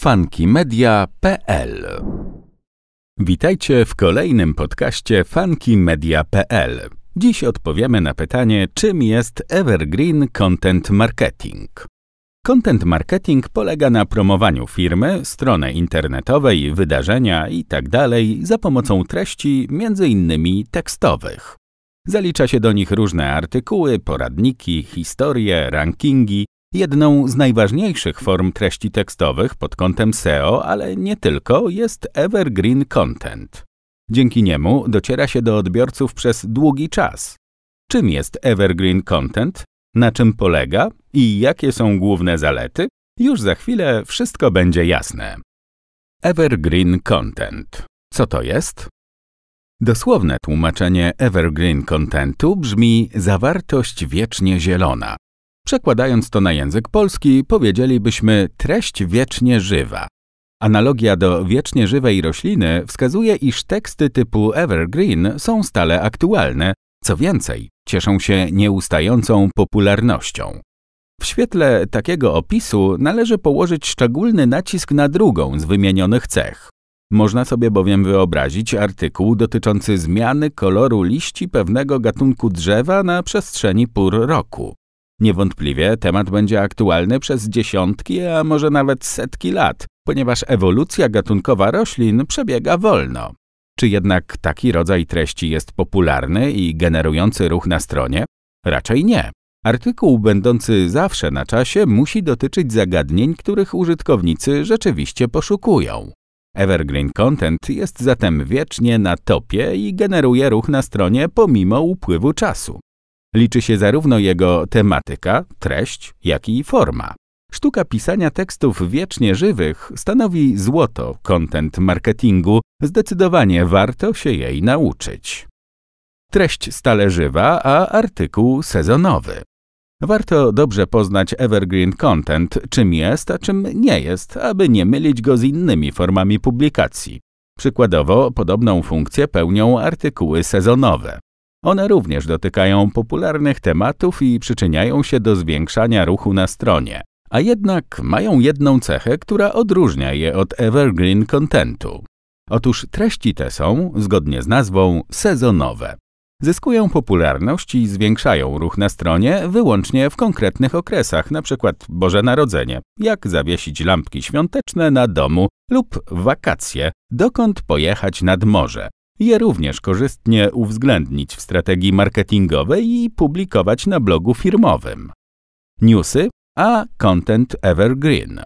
FunkiMedia.pl Witajcie w kolejnym podcaście FunkiMedia.pl. Dziś odpowiemy na pytanie, czym jest Evergreen Content Marketing. Content marketing polega na promowaniu firmy, strony internetowej, wydarzenia itd. Tak za pomocą treści, m.in. tekstowych. Zalicza się do nich różne artykuły, poradniki, historie, rankingi, Jedną z najważniejszych form treści tekstowych pod kątem SEO, ale nie tylko, jest evergreen content. Dzięki niemu dociera się do odbiorców przez długi czas. Czym jest evergreen content, na czym polega i jakie są główne zalety? Już za chwilę wszystko będzie jasne. Evergreen content. Co to jest? Dosłowne tłumaczenie evergreen contentu brzmi zawartość wiecznie zielona. Przekładając to na język polski, powiedzielibyśmy treść wiecznie żywa. Analogia do wiecznie żywej rośliny wskazuje, iż teksty typu evergreen są stale aktualne, co więcej, cieszą się nieustającą popularnością. W świetle takiego opisu należy położyć szczególny nacisk na drugą z wymienionych cech. Można sobie bowiem wyobrazić artykuł dotyczący zmiany koloru liści pewnego gatunku drzewa na przestrzeni pór roku. Niewątpliwie temat będzie aktualny przez dziesiątki, a może nawet setki lat, ponieważ ewolucja gatunkowa roślin przebiega wolno. Czy jednak taki rodzaj treści jest popularny i generujący ruch na stronie? Raczej nie. Artykuł będący zawsze na czasie musi dotyczyć zagadnień, których użytkownicy rzeczywiście poszukują. Evergreen content jest zatem wiecznie na topie i generuje ruch na stronie pomimo upływu czasu. Liczy się zarówno jego tematyka, treść, jak i forma. Sztuka pisania tekstów wiecznie żywych stanowi złoto content marketingu, zdecydowanie warto się jej nauczyć. Treść stale żywa, a artykuł sezonowy. Warto dobrze poznać evergreen content, czym jest, a czym nie jest, aby nie mylić go z innymi formami publikacji. Przykładowo podobną funkcję pełnią artykuły sezonowe. One również dotykają popularnych tematów i przyczyniają się do zwiększania ruchu na stronie, a jednak mają jedną cechę, która odróżnia je od evergreen contentu. Otóż treści te są, zgodnie z nazwą, sezonowe. Zyskują popularność i zwiększają ruch na stronie wyłącznie w konkretnych okresach, np. Boże Narodzenie, jak zawiesić lampki świąteczne na domu lub wakacje, dokąd pojechać nad morze. Je również korzystnie uwzględnić w strategii marketingowej i publikować na blogu firmowym. Newsy, a content evergreen.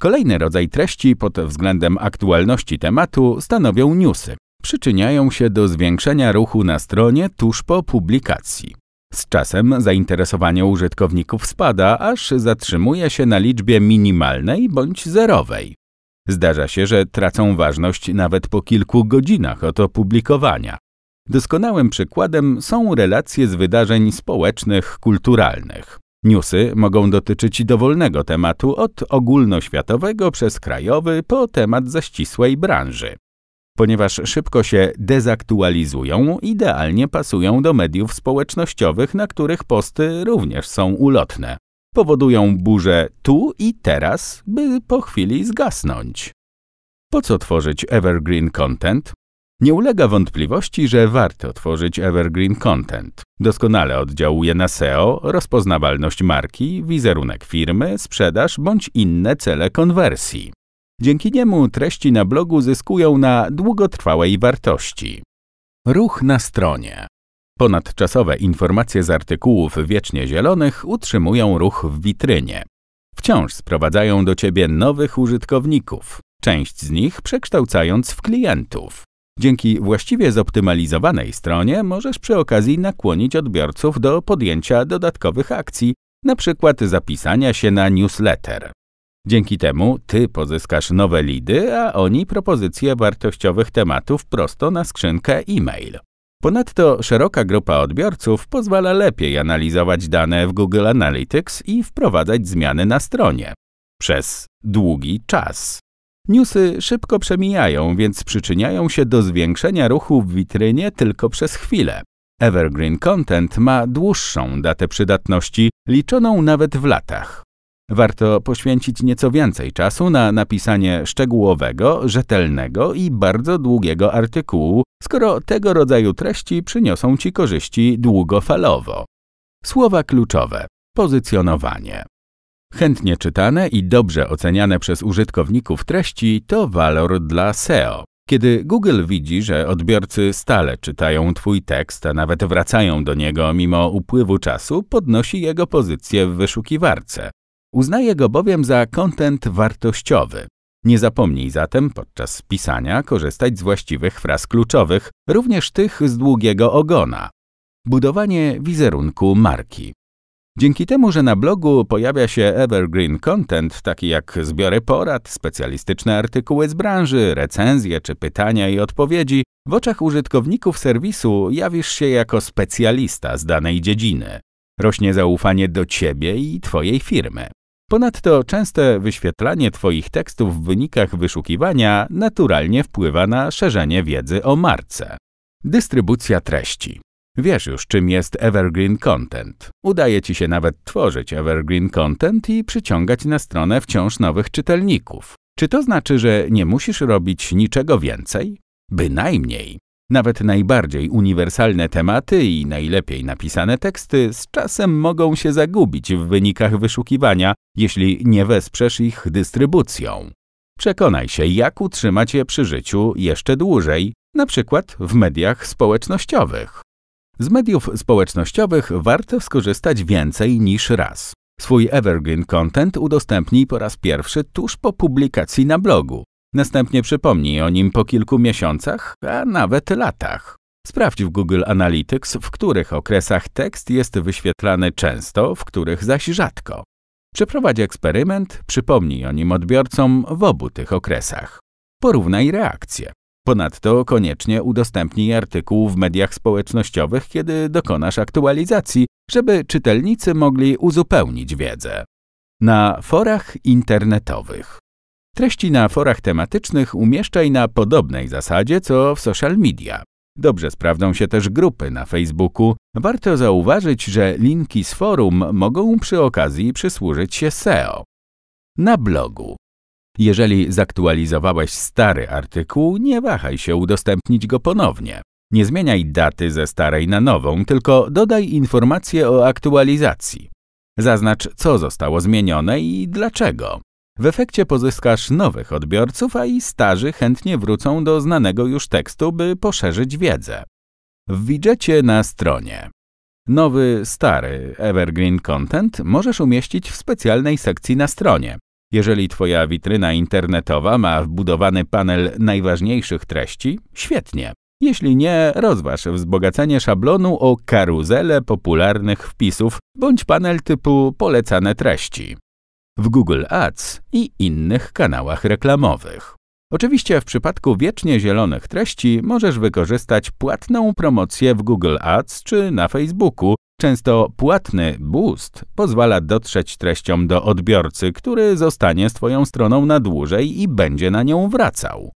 Kolejny rodzaj treści pod względem aktualności tematu stanowią newsy. Przyczyniają się do zwiększenia ruchu na stronie tuż po publikacji. Z czasem zainteresowanie użytkowników spada, aż zatrzymuje się na liczbie minimalnej bądź zerowej. Zdarza się, że tracą ważność nawet po kilku godzinach od opublikowania. Doskonałym przykładem są relacje z wydarzeń społecznych, kulturalnych. Newsy mogą dotyczyć dowolnego tematu od ogólnoświatowego przez krajowy po temat zaścisłej branży. Ponieważ szybko się dezaktualizują, idealnie pasują do mediów społecznościowych, na których posty również są ulotne powodują burzę tu i teraz, by po chwili zgasnąć. Po co tworzyć evergreen content? Nie ulega wątpliwości, że warto tworzyć evergreen content. Doskonale oddziałuje na SEO, rozpoznawalność marki, wizerunek firmy, sprzedaż bądź inne cele konwersji. Dzięki niemu treści na blogu zyskują na długotrwałej wartości. Ruch na stronie. Ponadczasowe informacje z artykułów wiecznie zielonych utrzymują ruch w witrynie. Wciąż sprowadzają do Ciebie nowych użytkowników, część z nich przekształcając w klientów. Dzięki właściwie zoptymalizowanej stronie możesz przy okazji nakłonić odbiorców do podjęcia dodatkowych akcji, np. zapisania się na newsletter. Dzięki temu ty pozyskasz nowe lidy, a oni propozycje wartościowych tematów prosto na skrzynkę e-mail. Ponadto szeroka grupa odbiorców pozwala lepiej analizować dane w Google Analytics i wprowadzać zmiany na stronie przez długi czas. Newsy szybko przemijają, więc przyczyniają się do zwiększenia ruchu w witrynie tylko przez chwilę. Evergreen Content ma dłuższą datę przydatności, liczoną nawet w latach. Warto poświęcić nieco więcej czasu na napisanie szczegółowego, rzetelnego i bardzo długiego artykułu, skoro tego rodzaju treści przyniosą Ci korzyści długofalowo. Słowa kluczowe: pozycjonowanie. Chętnie czytane i dobrze oceniane przez użytkowników treści to walor dla SEO. Kiedy Google widzi, że odbiorcy stale czytają Twój tekst, a nawet wracają do niego mimo upływu czasu, podnosi jego pozycję w wyszukiwarce. Uznaje go bowiem za kontent wartościowy. Nie zapomnij zatem podczas pisania korzystać z właściwych fraz kluczowych, również tych z długiego ogona. Budowanie wizerunku marki. Dzięki temu, że na blogu pojawia się evergreen content, taki jak zbiory porad, specjalistyczne artykuły z branży, recenzje czy pytania i odpowiedzi, w oczach użytkowników serwisu jawisz się jako specjalista z danej dziedziny. Rośnie zaufanie do Ciebie i Twojej firmy. Ponadto częste wyświetlanie Twoich tekstów w wynikach wyszukiwania naturalnie wpływa na szerzenie wiedzy o marce. Dystrybucja treści. Wiesz już, czym jest evergreen content. Udaje Ci się nawet tworzyć evergreen content i przyciągać na stronę wciąż nowych czytelników. Czy to znaczy, że nie musisz robić niczego więcej? Bynajmniej. Nawet najbardziej uniwersalne tematy i najlepiej napisane teksty z czasem mogą się zagubić w wynikach wyszukiwania, jeśli nie wesprzesz ich dystrybucją. Przekonaj się, jak utrzymać je przy życiu jeszcze dłużej, na przykład w mediach społecznościowych. Z mediów społecznościowych warto skorzystać więcej niż raz. Swój evergreen content udostępnij po raz pierwszy tuż po publikacji na blogu. Następnie przypomnij o nim po kilku miesiącach, a nawet latach. Sprawdź w Google Analytics, w których okresach tekst jest wyświetlany często, w których zaś rzadko. Przeprowadź eksperyment, przypomnij o nim odbiorcom w obu tych okresach. Porównaj reakcje. Ponadto koniecznie udostępnij artykuł w mediach społecznościowych, kiedy dokonasz aktualizacji, żeby czytelnicy mogli uzupełnić wiedzę. Na forach internetowych. Treści na forach tematycznych umieszczaj na podobnej zasadzie co w social media. Dobrze sprawdzą się też grupy na Facebooku. Warto zauważyć, że linki z forum mogą przy okazji przysłużyć się SEO. Na blogu. Jeżeli zaktualizowałeś stary artykuł, nie wahaj się udostępnić go ponownie. Nie zmieniaj daty ze starej na nową, tylko dodaj informacje o aktualizacji. Zaznacz, co zostało zmienione i dlaczego. W efekcie pozyskasz nowych odbiorców, a i starzy chętnie wrócą do znanego już tekstu, by poszerzyć wiedzę. W widżecie na stronie. Nowy, stary Evergreen Content możesz umieścić w specjalnej sekcji na stronie. Jeżeli Twoja witryna internetowa ma wbudowany panel najważniejszych treści, świetnie. Jeśli nie, rozważ wzbogacenie szablonu o karuzelę popularnych wpisów bądź panel typu polecane treści w Google Ads i innych kanałach reklamowych. Oczywiście w przypadku wiecznie zielonych treści możesz wykorzystać płatną promocję w Google Ads czy na Facebooku. Często płatny boost pozwala dotrzeć treściom do odbiorcy, który zostanie z Twoją stroną na dłużej i będzie na nią wracał.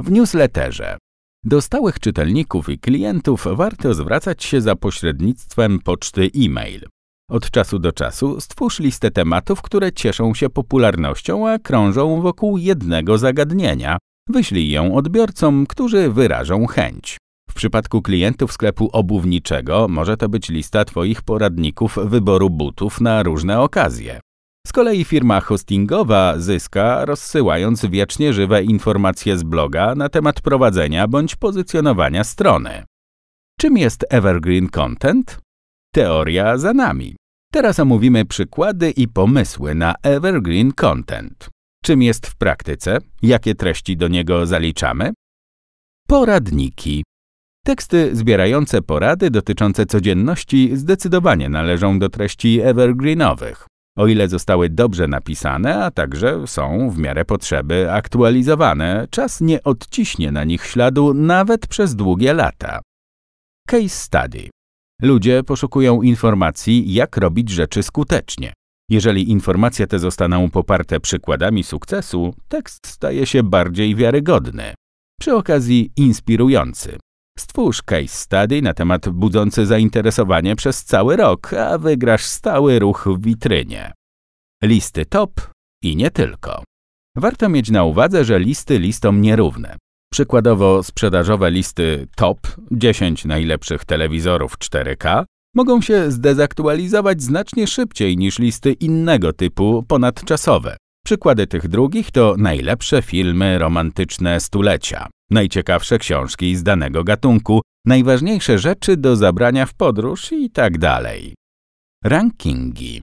W newsletterze do stałych czytelników i klientów warto zwracać się za pośrednictwem poczty e-mail. Od czasu do czasu stwórz listę tematów, które cieszą się popularnością, a krążą wokół jednego zagadnienia. Wyślij ją odbiorcom, którzy wyrażą chęć. W przypadku klientów sklepu obuwniczego może to być lista Twoich poradników wyboru butów na różne okazje. Z kolei firma hostingowa zyska, rozsyłając wiecznie żywe informacje z bloga na temat prowadzenia bądź pozycjonowania strony. Czym jest evergreen content? Teoria za nami. Teraz omówimy przykłady i pomysły na evergreen content. Czym jest w praktyce? Jakie treści do niego zaliczamy? Poradniki. Teksty zbierające porady dotyczące codzienności zdecydowanie należą do treści evergreenowych, o ile zostały dobrze napisane, a także są w miarę potrzeby aktualizowane. Czas nie odciśnie na nich śladu nawet przez długie lata. Case study. Ludzie poszukują informacji, jak robić rzeczy skutecznie. Jeżeli informacje te zostaną poparte przykładami sukcesu, tekst staje się bardziej wiarygodny. Przy okazji inspirujący. Stwórz case study na temat budzący zainteresowanie przez cały rok, a wygrasz stały ruch w witrynie. Listy top i nie tylko. Warto mieć na uwadze, że listy listom nierówne. Przykładowo sprzedażowe listy TOP 10 najlepszych telewizorów 4K mogą się zdezaktualizować znacznie szybciej niż listy innego typu ponadczasowe. Przykłady tych drugich to najlepsze filmy romantyczne stulecia, najciekawsze książki z danego gatunku, najważniejsze rzeczy do zabrania w podróż i tak dalej. Rankingi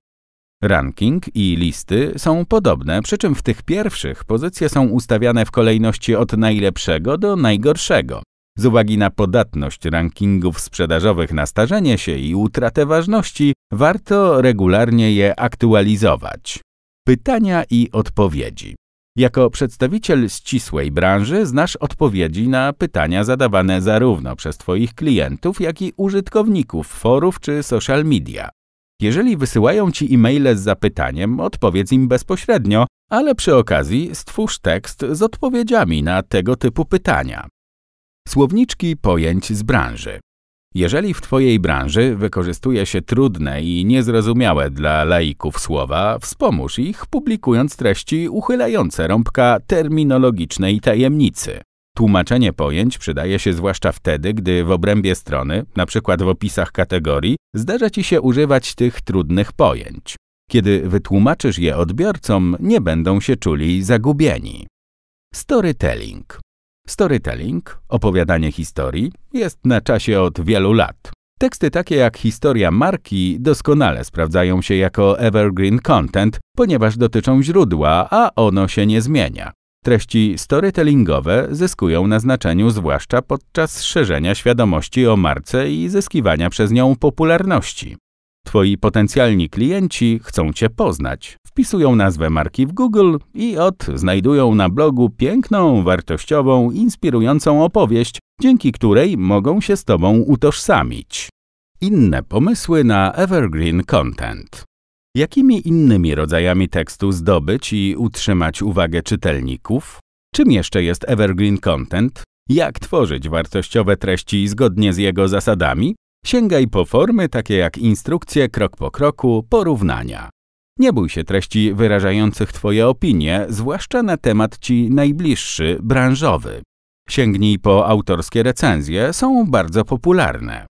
Ranking i listy są podobne, przy czym w tych pierwszych pozycje są ustawiane w kolejności od najlepszego do najgorszego. Z uwagi na podatność rankingów sprzedażowych na starzenie się i utratę ważności, warto regularnie je aktualizować. Pytania i odpowiedzi. Jako przedstawiciel ścisłej branży znasz odpowiedzi na pytania zadawane zarówno przez Twoich klientów, jak i użytkowników forów czy social media. Jeżeli wysyłają ci e-maile z zapytaniem, odpowiedz im bezpośrednio, ale przy okazji stwórz tekst z odpowiedziami na tego typu pytania. Słowniczki pojęć z branży. Jeżeli w Twojej branży wykorzystuje się trudne i niezrozumiałe dla laików słowa, wspomóż ich publikując treści uchylające rąbka terminologicznej tajemnicy. Tłumaczenie pojęć przydaje się zwłaszcza wtedy, gdy w obrębie strony, np. w opisach kategorii, zdarza Ci się używać tych trudnych pojęć. Kiedy wytłumaczysz je odbiorcom, nie będą się czuli zagubieni. Storytelling Storytelling, opowiadanie historii, jest na czasie od wielu lat. Teksty takie jak historia marki doskonale sprawdzają się jako evergreen content, ponieważ dotyczą źródła, a ono się nie zmienia. Treści storytellingowe zyskują na znaczeniu zwłaszcza podczas szerzenia świadomości o marce i zyskiwania przez nią popularności. Twoi potencjalni klienci chcą Cię poznać. Wpisują nazwę marki w Google i od znajdują na blogu piękną, wartościową, inspirującą opowieść, dzięki której mogą się z Tobą utożsamić. Inne pomysły na evergreen content. Jakimi innymi rodzajami tekstu zdobyć i utrzymać uwagę czytelników? Czym jeszcze jest evergreen content? Jak tworzyć wartościowe treści zgodnie z jego zasadami? Sięgaj po formy takie jak instrukcje krok po kroku, porównania. Nie bój się treści wyrażających Twoje opinie, zwłaszcza na temat Ci najbliższy, branżowy. Sięgnij po autorskie recenzje, są bardzo popularne.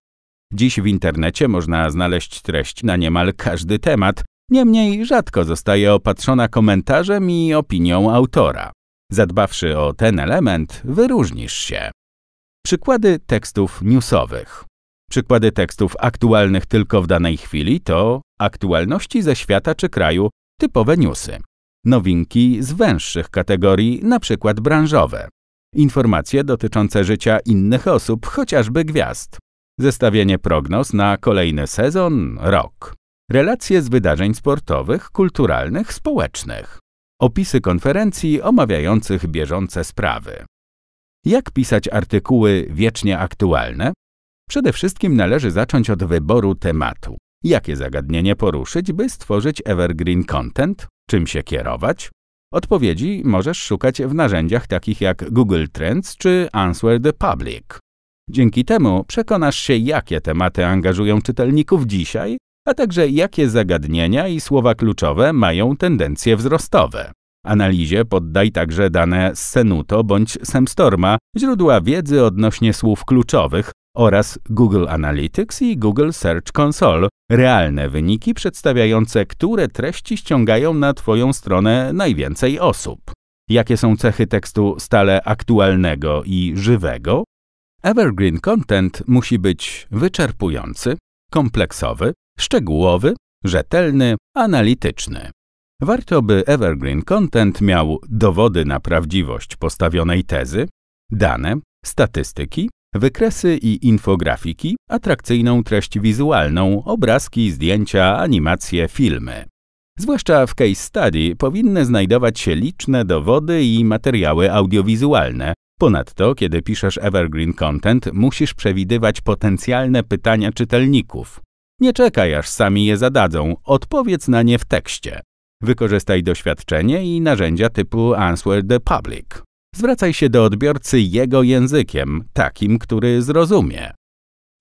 Dziś w internecie można znaleźć treść na niemal każdy temat, Niemniej rzadko zostaje opatrzona komentarzem i opinią autora. Zadbawszy o ten element, wyróżnisz się. Przykłady tekstów newsowych. Przykłady tekstów aktualnych tylko w danej chwili to aktualności ze świata czy kraju, typowe newsy. Nowinki z węższych kategorii, na przykład branżowe. Informacje dotyczące życia innych osób, chociażby gwiazd. Zestawienie prognoz na kolejny sezon, rok relacje z wydarzeń sportowych, kulturalnych, społecznych, opisy konferencji omawiających bieżące sprawy. Jak pisać artykuły wiecznie aktualne? Przede wszystkim należy zacząć od wyboru tematu. Jakie zagadnienie poruszyć, by stworzyć evergreen content? Czym się kierować? Odpowiedzi możesz szukać w narzędziach takich jak Google Trends czy Answer the Public. Dzięki temu przekonasz się, jakie tematy angażują czytelników dzisiaj a także jakie zagadnienia i słowa kluczowe mają tendencje wzrostowe. Analizie poddaj także dane z Senuto bądź Semstorma, źródła wiedzy odnośnie słów kluczowych oraz Google Analytics i Google Search Console, realne wyniki przedstawiające, które treści ściągają na Twoją stronę najwięcej osób. Jakie są cechy tekstu stale aktualnego i żywego? Evergreen content musi być wyczerpujący, kompleksowy, szczegółowy, rzetelny, analityczny. Warto, by Evergreen Content miał dowody na prawdziwość postawionej tezy, dane, statystyki, wykresy i infografiki, atrakcyjną treść wizualną, obrazki, zdjęcia, animacje, filmy. Zwłaszcza w case study powinny znajdować się liczne dowody i materiały audiowizualne. Ponadto, kiedy piszesz evergreen content, musisz przewidywać potencjalne pytania czytelników. Nie czekaj, aż sami je zadadzą, odpowiedz na nie w tekście. Wykorzystaj doświadczenie i narzędzia typu Answer the Public. Zwracaj się do odbiorcy jego językiem, takim, który zrozumie.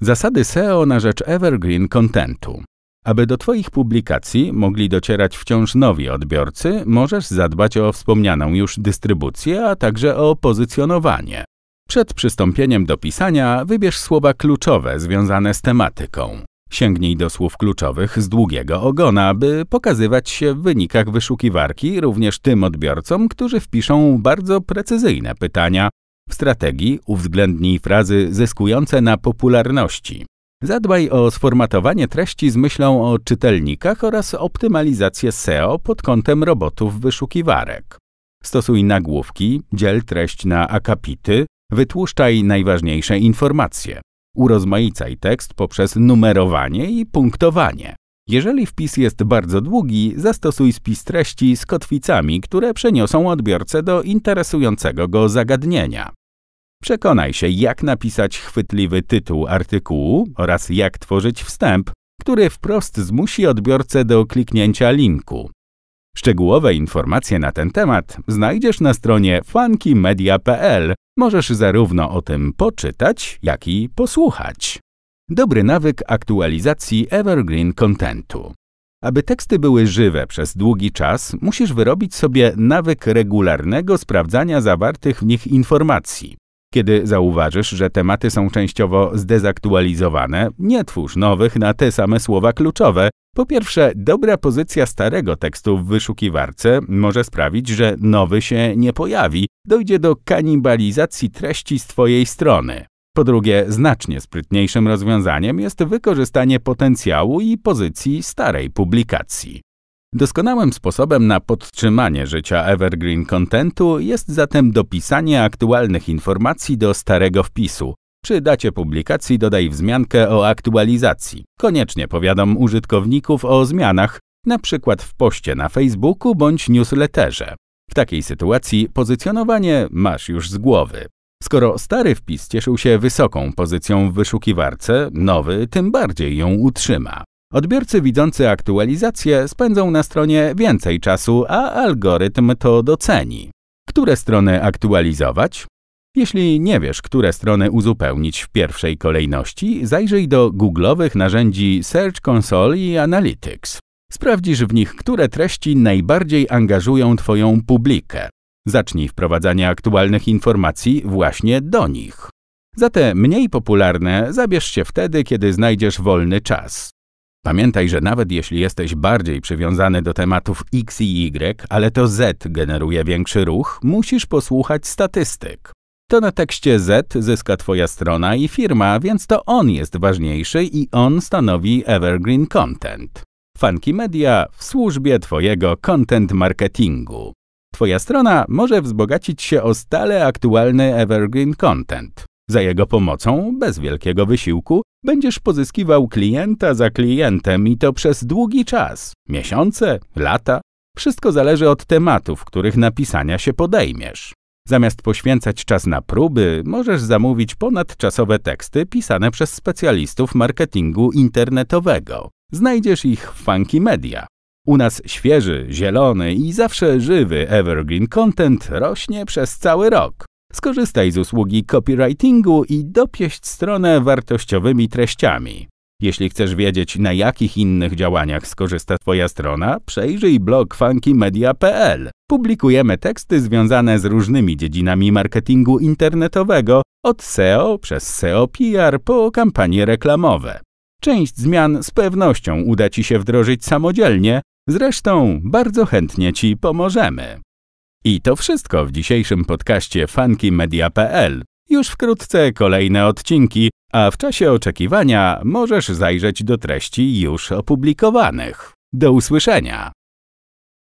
Zasady SEO na rzecz evergreen contentu. Aby do Twoich publikacji mogli docierać wciąż nowi odbiorcy, możesz zadbać o wspomnianą już dystrybucję, a także o pozycjonowanie. Przed przystąpieniem do pisania wybierz słowa kluczowe związane z tematyką. Sięgnij do słów kluczowych z długiego ogona, by pokazywać się w wynikach wyszukiwarki również tym odbiorcom, którzy wpiszą bardzo precyzyjne pytania. W strategii uwzględnij frazy zyskujące na popularności. Zadbaj o sformatowanie treści z myślą o czytelnikach oraz optymalizację SEO pod kątem robotów wyszukiwarek. Stosuj nagłówki, dziel treść na akapity, wytłuszczaj najważniejsze informacje. Urozmaicaj tekst poprzez numerowanie i punktowanie. Jeżeli wpis jest bardzo długi, zastosuj spis treści z kotwicami, które przeniosą odbiorcę do interesującego go zagadnienia. Przekonaj się, jak napisać chwytliwy tytuł artykułu oraz jak tworzyć wstęp, który wprost zmusi odbiorcę do kliknięcia linku. Szczegółowe informacje na ten temat znajdziesz na stronie funkymedia.pl. Możesz zarówno o tym poczytać, jak i posłuchać. Dobry nawyk aktualizacji evergreen contentu. Aby teksty były żywe przez długi czas, musisz wyrobić sobie nawyk regularnego sprawdzania zawartych w nich informacji. Kiedy zauważysz, że tematy są częściowo zdezaktualizowane, nie twórz nowych na te same słowa kluczowe. Po pierwsze, dobra pozycja starego tekstu w wyszukiwarce może sprawić, że nowy się nie pojawi. Dojdzie do kanibalizacji treści z Twojej strony. Po drugie, znacznie sprytniejszym rozwiązaniem jest wykorzystanie potencjału i pozycji starej publikacji. Doskonałym sposobem na podtrzymanie życia evergreen contentu jest zatem dopisanie aktualnych informacji do starego wpisu. Przy dacie publikacji dodaj wzmiankę o aktualizacji. Koniecznie powiadam użytkowników o zmianach, np. w poście na Facebooku bądź newsletterze. W takiej sytuacji pozycjonowanie masz już z głowy. Skoro stary wpis cieszył się wysoką pozycją w wyszukiwarce, nowy tym bardziej ją utrzyma. Odbiorcy widzący aktualizacje spędzą na stronie więcej czasu, a algorytm to doceni. Które strony aktualizować? Jeśli nie wiesz, które strony uzupełnić w pierwszej kolejności, zajrzyj do googlowych narzędzi Search Console i Analytics. Sprawdzisz w nich, które treści najbardziej angażują Twoją publikę. Zacznij wprowadzanie aktualnych informacji właśnie do nich. Za te mniej popularne zabierz się wtedy, kiedy znajdziesz wolny czas. Pamiętaj, że nawet jeśli jesteś bardziej przywiązany do tematów X i Y, ale to Z generuje większy ruch, musisz posłuchać statystyk. To na tekście Z zyska Twoja strona i firma, więc to on jest ważniejszy i on stanowi evergreen content. Funky Media w służbie Twojego content marketingu. Twoja strona może wzbogacić się o stale aktualny evergreen content. Za jego pomocą, bez wielkiego wysiłku, Będziesz pozyskiwał klienta za klientem i to przez długi czas miesiące, lata. Wszystko zależy od tematów, których napisania się podejmiesz. Zamiast poświęcać czas na próby, możesz zamówić ponadczasowe teksty pisane przez specjalistów marketingu internetowego. Znajdziesz ich w Funky Media. U nas świeży, zielony i zawsze żywy evergreen content rośnie przez cały rok. Skorzystaj z usługi copywritingu i dopieść stronę wartościowymi treściami. Jeśli chcesz wiedzieć, na jakich innych działaniach skorzysta Twoja strona, przejrzyj blog funkymedia.pl. Publikujemy teksty związane z różnymi dziedzinami marketingu internetowego, od SEO przez SEO PR po kampanie reklamowe. Część zmian z pewnością uda Ci się wdrożyć samodzielnie, zresztą bardzo chętnie Ci pomożemy. I to wszystko w dzisiejszym podcaście funkymedia.pl. Już wkrótce kolejne odcinki, a w czasie oczekiwania możesz zajrzeć do treści już opublikowanych. Do usłyszenia!